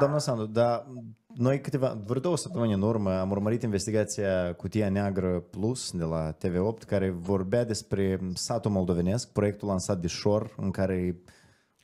Doamna Sandu, dar noi câteva, vreo două săptămâni în urmă am urmărit investigația Cutia Neagră Plus de la TV8 care vorbea despre satul moldovenesc, proiectul lansat de șor în care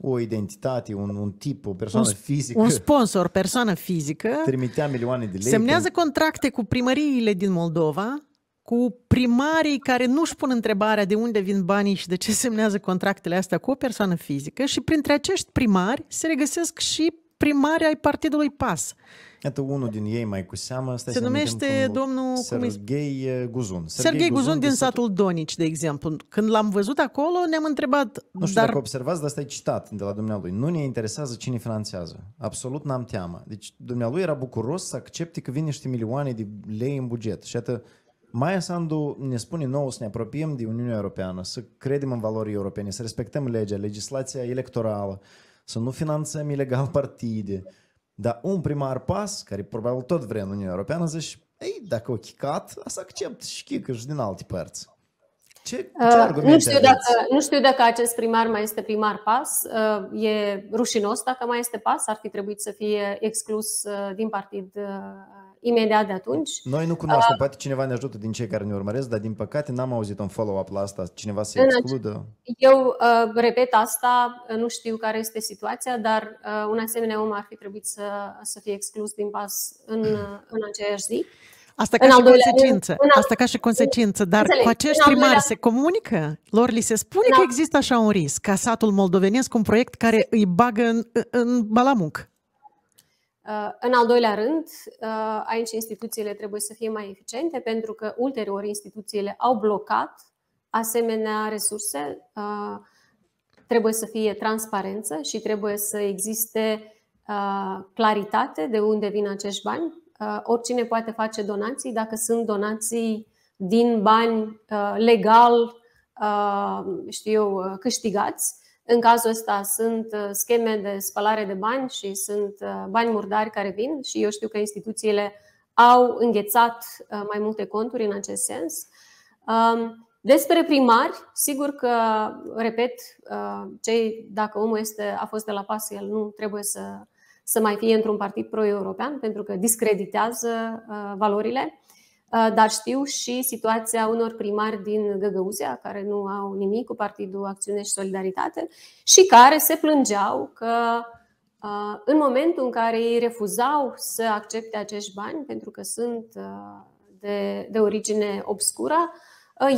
o identitate, un, un tip, o persoană un, fizică. Un sponsor, persoană fizică. Trimitea milioane de lei. Semnează contracte cu primăriile din Moldova, cu primarii care nu-și pun întrebarea de unde vin banii și de ce semnează contractele astea cu o persoană fizică și printre acești primari se regăsesc și primari ai partidului PAS. Iată, unul din ei, mai cu seamă, stai se numește domnul Sergei eh, Guzun. Sergei, Sergei Guzun, Guzun din satul... satul Donici, de exemplu. Când l-am văzut acolo, ne-am întrebat... Nu știu dar... dacă observați, dar asta e citat de la dumnealui. Nu ne interesează cine finanțează. Absolut n-am teamă. Deci dumnealui era bucuros să accepte că vin niște milioane de lei în buget. Și atât Maia Sandu ne spune nouă să ne apropiem de Uniunea Europeană, să credem în valorii europene, să respectăm legea, legislația electorală, să nu finanțăm ilegal partide. Dar un primar pas, care probabil tot vrea în Uniunea Europeană, zici, ei, dacă o chicat, să accept și chică și din alte părți. Ce, ce uh, nu, știu dacă, nu știu dacă acest primar mai este primar pas. Uh, e rușinos dacă mai este pas. Ar fi trebuit să fie exclus uh, din partid uh, imediat de atunci. Noi nu cunoaștem, uh, poate cineva ne ajută din cei care ne urmăresc, dar din păcate n-am auzit un follow-up la asta, cineva se excludă. Eu uh, repet asta, uh, nu știu care este situația, dar uh, un asemenea om ar fi trebuit să, să fie exclus din pas în, uh, în aceeași zi. Asta ca, și consecință, în, asta ca și consecință, dar înțeleg, cu acești primari se comunică? Lor li se spune da. că există așa un risc, ca satul moldovenesc, un proiect care îi bagă în, în balamuc. Uh, în al doilea rând, uh, aici instituțiile trebuie să fie mai eficiente pentru că ulterior instituțiile au blocat asemenea resurse. Uh, trebuie să fie transparență și trebuie să existe claritate de unde vin acești bani. Oricine poate face donații dacă sunt donații din bani legal, știu eu, câștigați în cazul ăsta sunt uh, scheme de spălare de bani și sunt uh, bani murdari care vin și eu știu că instituțiile au înghețat uh, mai multe conturi în acest sens. Um, despre primari, sigur că, repet, cei, dacă omul este, a fost de la pas, el nu trebuie să, să mai fie într-un partid pro-european, pentru că discreditează valorile. Uh, dar știu și situația unor primari din Găgăuzia care nu au nimic cu Partidul Acțiune și Solidaritate și care se plângeau că uh, în momentul în care ei refuzau să accepte acești bani pentru că sunt uh, de, de origine obscură,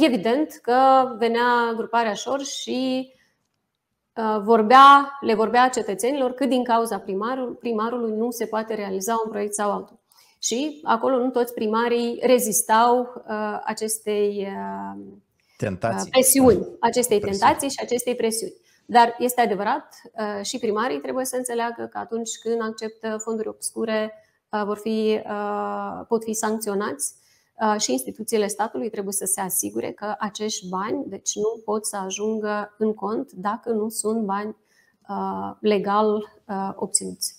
evident că venea gruparea Șor și vorbea, le vorbea cetățenilor că din cauza primarului primarului nu se poate realiza un proiect sau altul. Și acolo nu toți primarii rezistau uh, acestei uh, tentații. Uh, presiuni, acestei presiuni. tentații și acestei presiuni. Dar este adevărat, și primarii trebuie să înțeleagă că atunci când acceptă fonduri obscure, vor fi, pot fi sancționați și instituțiile statului trebuie să se asigure că acești bani deci nu pot să ajungă în cont dacă nu sunt bani legal obținuți.